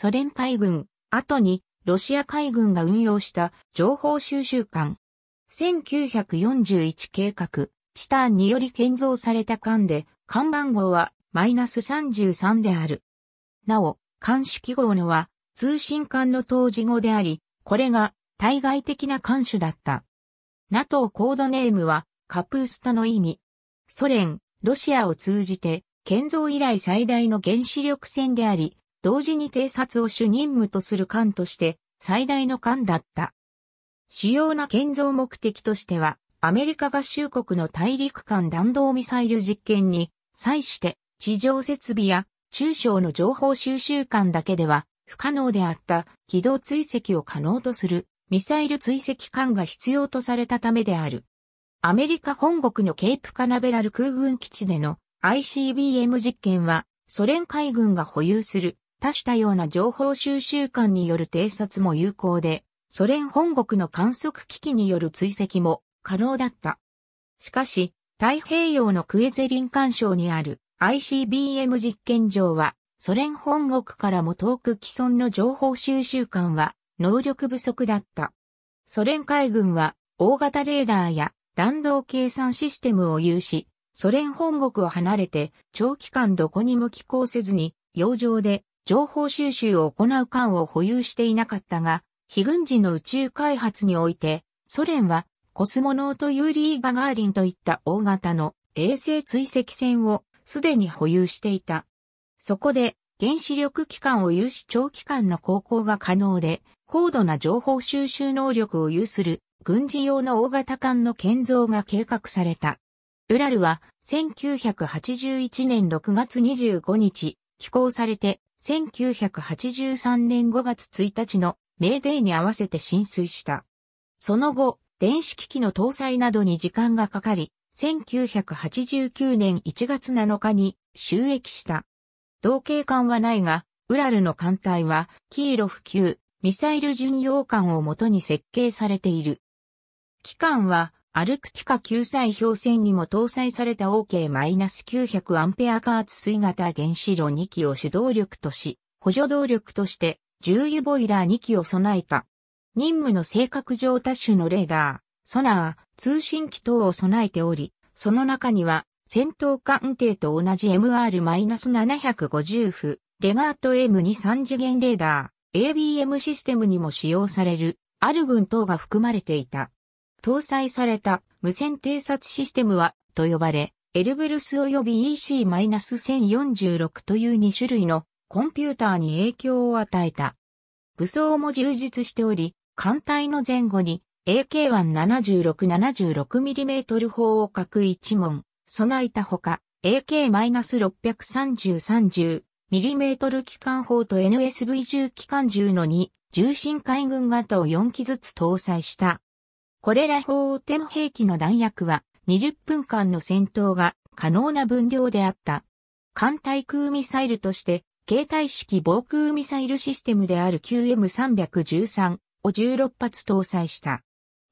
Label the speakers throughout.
Speaker 1: ソ連海軍、後にロシア海軍が運用した情報収集艦。1941計画、チターンにより建造された艦で、看板号はマイナス33である。なお、艦種記号のは通信艦の当時号であり、これが対外的な艦種だった。NATO コードネームはカプースタの意味。ソ連、ロシアを通じて建造以来最大の原子力船であり、同時に偵察を主任務とする艦として最大の艦だった。主要な建造目的としては、アメリカ合衆国の大陸間弾道ミサイル実験に際して地上設備や中小の情報収集艦だけでは不可能であった軌道追跡を可能とするミサイル追跡艦が必要とされたためである。アメリカ本国のケープカナベラル空軍基地での ICBM 実験はソ連海軍が保有する多種多様な情報収集官による偵察も有効で、ソ連本国の観測機器による追跡も可能だった。しかし、太平洋のクエゼリン干渉にある ICBM 実験場は、ソ連本国からも遠く既存の情報収集官は能力不足だった。ソ連海軍は大型レーダーや弾道計算システムを有し、ソ連本国を離れて長期間どこにも寄港せずに洋上で情報収集を行う艦を保有していなかったが、非軍事の宇宙開発において、ソ連はコスモノートユーリー・ガガーリンといった大型の衛星追跡船をすでに保有していた。そこで原子力機関を有し長期間の航行が可能で、高度な情報収集能力を有する軍事用の大型艦の建造が計画された。ウラルは1981年6月25日、寄港されて1983年5月1日のメーデーに合わせて浸水した。その後、電子機器の搭載などに時間がかかり、1989年1月7日に収益した。同型艦はないが、ウラルの艦隊は、キーロフ級、ミサイル巡洋艦をもとに設計されている。機関は、アルクティカ救済氷線にも搭載された OK-900 アンペア加圧水型原子炉2機を主動力とし、補助動力として重油ボイラー2機を備えた。任務の性格上多種のレーダー、ソナー、通信機等を備えており、その中には戦闘艦艇と同じ MR-750 フ、レガート M23 次元レーダー、ABM システムにも使用される、アル軍等が含まれていた。搭載された無線偵察システムはと呼ばれ、エルベルス及び EC-1046 という2種類のコンピューターに影響を与えた。武装も充実しており、艦隊の前後に AK-176-76mm 砲を各1門備えたほか、AK-630-30mm 機関砲と NSV10 機関銃の2重心海軍型を4機ずつ搭載したこれら砲天兵器の弾薬は20分間の戦闘が可能な分量であった。艦対空ミサイルとして、携帯式防空ミサイルシステムである QM313 を16発搭載した。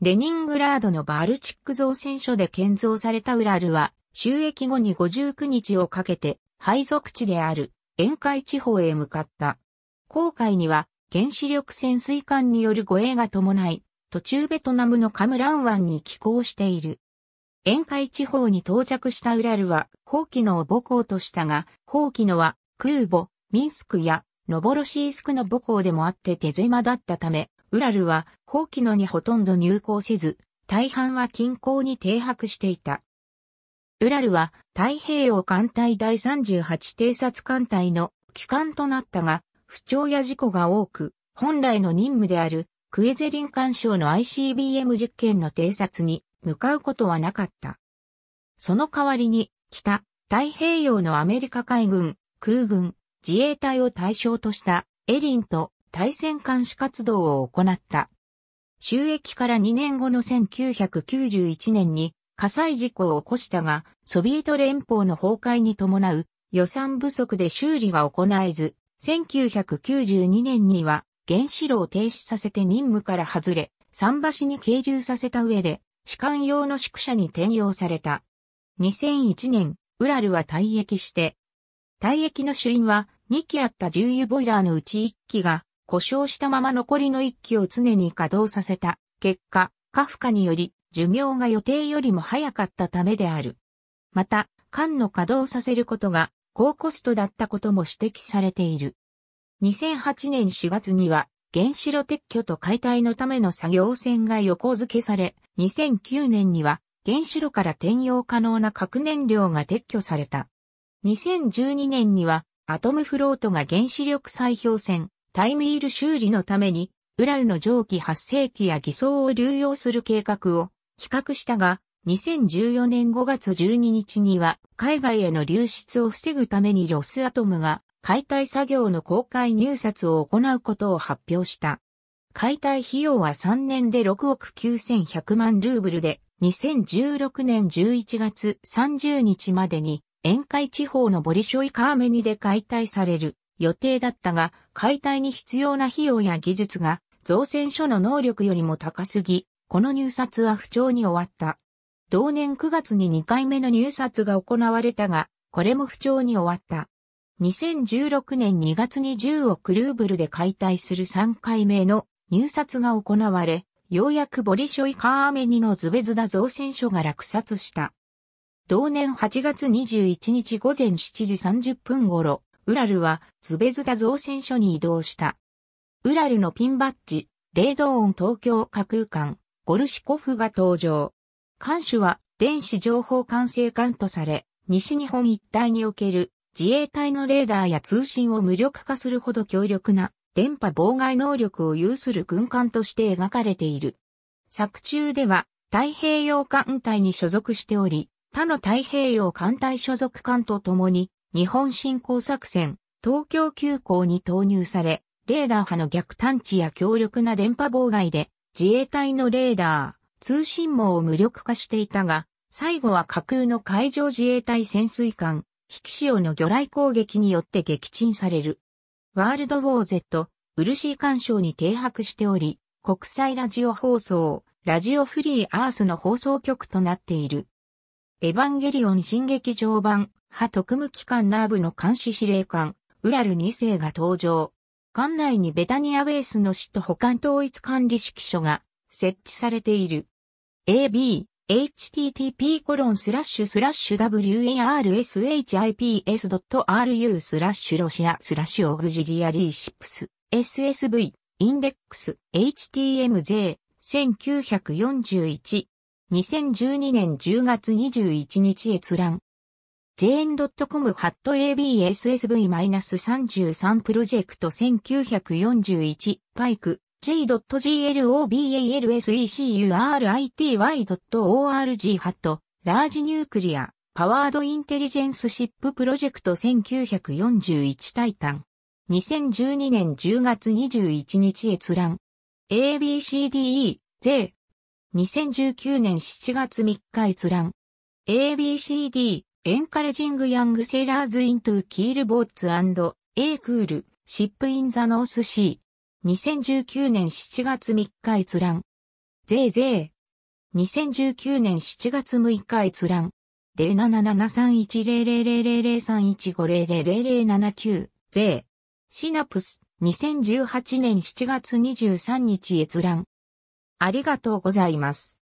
Speaker 1: レニングラードのバルチック造船所で建造されたウラルは、収益後に59日をかけて、配属地である沿海地方へ向かった。航海には、原子力潜水艦による護衛が伴い、途中ベトナムのカムラン湾に寄港している。沿海地方に到着したウラルは、ホーキノを母港としたが、ホーキノは、空母、ミンスクや、ノボロシースクの母港でもあって手狭だったため、ウラルは、ホーキノにほとんど入港せず、大半は近郊に停泊していた。ウラルは、太平洋艦隊第38偵察艦隊の機関となったが、不調や事故が多く、本来の任務であるクエゼリン干渉の ICBM 実験の偵察に向かうことはなかった。その代わりに、北、太平洋のアメリカ海軍、空軍、自衛隊を対象としたエリンと対戦監視活動を行った。収益から2年後の1991年に火災事故を起こしたが、ソビエト連邦の崩壊に伴う予算不足で修理が行えず、1992年には原子炉を停止させて任務から外れ、桟橋に係留させた上で、士官用の宿舎に転用された。2001年、ウラルは退役して、退役の主因は2機あった重油ボイラーのうち1機が故障したまま残りの1機を常に稼働させた結果、カフカにより寿命が予定よりも早かったためである。また、艦の稼働させることが高コストだったことも指摘されている。2008年4月には原子炉撤去と解体のための作業船が横付けされ、2009年には原子炉から転用可能な核燃料が撤去された。2012年にはアトムフロートが原子力砕氷船タイミール修理のためにウラルの蒸気発生器や偽装を流用する計画を企画したが、2014年5月12日には海外への流出を防ぐためにロスアトムが解体作業の公開入札を行うことを発表した。解体費用は3年で6億9100万ルーブルで、2016年11月30日までに、沿海地方のボリショイカーメニで解体される予定だったが、解体に必要な費用や技術が造船所の能力よりも高すぎ、この入札は不調に終わった。同年9月に2回目の入札が行われたが、これも不調に終わった。2016年2月に10億ルーブルで解体する3回目の入札が行われ、ようやくボリショイカーメニのズベズダ造船所が落札した。同年8月21日午前7時30分頃、ウラルはズベズダ造船所に移動した。ウラルのピンバッジ、レードオン東京架空間、ゴルシコフが登場。艦首は電子情報管制艦とされ、西日本一帯における自衛隊のレーダーや通信を無力化するほど強力な電波妨害能力を有する軍艦として描かれている。作中では太平洋艦隊に所属しており、他の太平洋艦隊所属艦と共に日本侵攻作戦、東京急行に投入され、レーダー波の逆探知や強力な電波妨害で自衛隊のレーダー、通信網を無力化していたが、最後は架空の海上自衛隊潜水艦、ヒきシオの魚雷攻撃によって撃沈される。ワールドウォー Z、ー干渉に停泊しており、国際ラジオ放送、ラジオフリーアースの放送局となっている。エヴァンゲリオン新劇場版、派特務機関ナーブの監視司令官、ウラル2世が登場。館内にベタニアウェイスの市と保管統一管理指揮所が設置されている。AB、http://warship.ru s スラッシュロシアスラッシュオグジリアリーシップス SSV インデックス h t m z 1941 2012年10月21日閲覧 jn.com ハット abssv-33 プロジェクト1941パイク G. g l o b a l s e c u r i t y o r g ハット、ラージニュークリア、パワードインテリジェンスシッププロジェクト1941タイタン。2012年10月21日閲覧。ABCDE、Z。2019年7月3日閲覧。ABCD、Encouraging Young Sailors into Keel Boats and A Cool Ship in the North Sea。2019年7月3日閲覧。ぜいぜい。2019年7月6日閲覧。077310000315000079ぜい。シナプス、2018年7月23日閲覧。ありがとうございます。